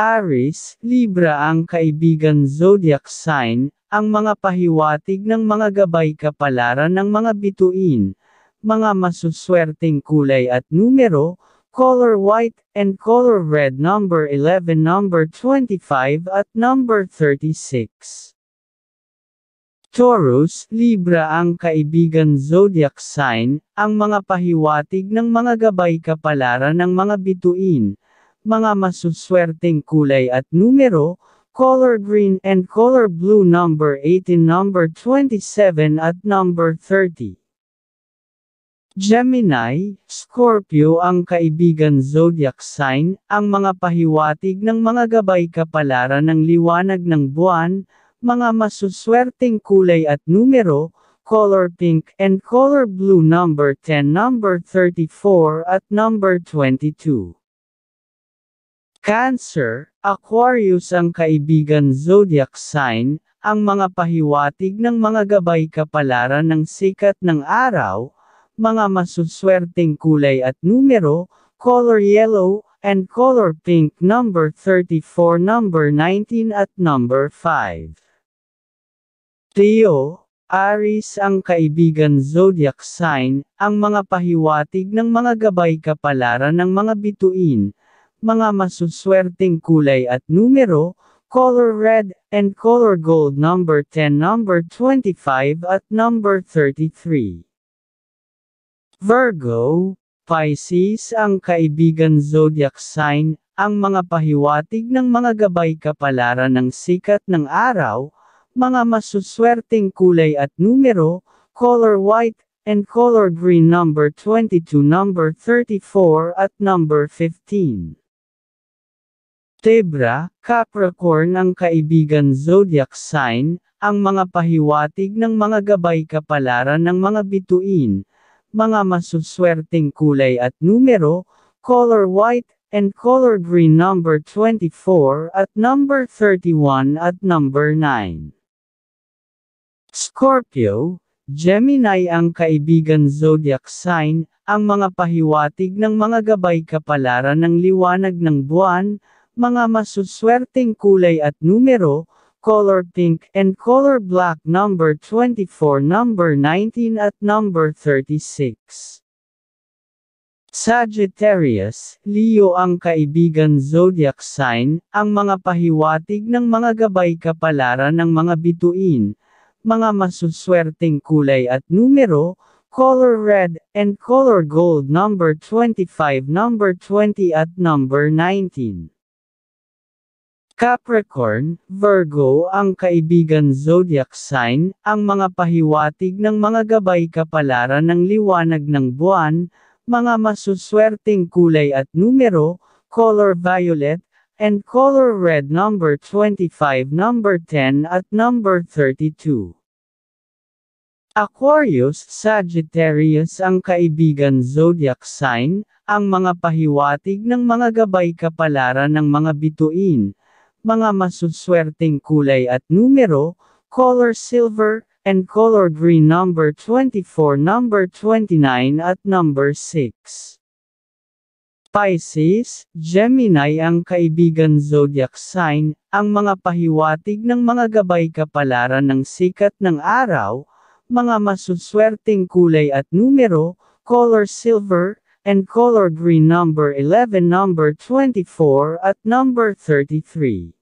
Aries, Libra ang kaibigan zodiac sign, ang mga pahiwatig ng mga gabay kapalaran ng mga bituin, mga masuswerteng kulay at numero, color white, and color red number 11 number 25 at number 36. Taurus, Libra ang kaibigan zodiac sign, ang mga pahiwatig ng mga gabay kapalaran ng mga bituin, mga masuswerteng kulay at numero, color green and color blue number 18 number 27 at number 30. Gemini, Scorpio ang kaibigan zodiac sign, ang mga pahiwatig ng mga gabay kapalaran ng liwanag ng buwan, mga masuswerteng kulay at numero, color pink and color blue number 10 number 34 at number 22. Cancer, Aquarius ang kaibigan zodiac sign, ang mga pahiwatig ng mga gabay kapalaran ng sikat ng araw, mga masuswerteng kulay at numero, color yellow, and color pink number 34, number 19 at number 5. Leo, Aries ang kaibigan zodiac sign, ang mga pahiwatig ng mga gabay kapalaran ng mga bituin, mga masuswerteng kulay at numero, color red, and color gold number 10 number 25 at number 33. Virgo, Pisces ang kaibigan zodiac sign, ang mga pahiwatig ng mga gabay kapalaran ng sikat ng araw, mga masuswerteng kulay at numero, color white, and color green number 22 number 34 at number 15. Tebra, Capricorn ang kaibigan zodiac sign, ang mga pahiwatig ng mga gabay kapalaran ng mga bituin, mga masuswerteng kulay at numero, color white, and color green number 24 at number 31 at number 9. Scorpio, Gemini ang kaibigan zodiac sign, ang mga pahiwatig ng mga gabay kapalaran ng liwanag ng buwan, mga masuswerteng kulay at numero, color pink and color black number 24, number 19 at number 36. Sagittarius, Leo ang kaibigan zodiac sign, ang mga pahiwatig ng mga gabay kapalaran ng mga bituin, mga masuswerteng kulay at numero, color red, and color gold number 25, number 20 at number 19. Capricorn, Virgo ang kaibigan zodiac sign, ang mga pahiwatig ng mga gabay kapalaran ng liwanag ng buwan, mga masuswerteng kulay at numero, color violet, and color red number 25, number 10 at number 32. Aquarius, Sagittarius ang kaibigan zodiac sign, ang mga pahiwatig ng mga gabay kapalaran ng mga bituin, mga masuswerteng kulay at numero, color silver, and color green number 24, number 29 at number 6. Pisces, Gemini ang kaibigan zodiac sign, ang mga pahiwatig ng mga gabay kapalaran ng sikat ng araw, mga masuswerteng kulay at numero, color silver, and color green number 11 number 24 at number 33.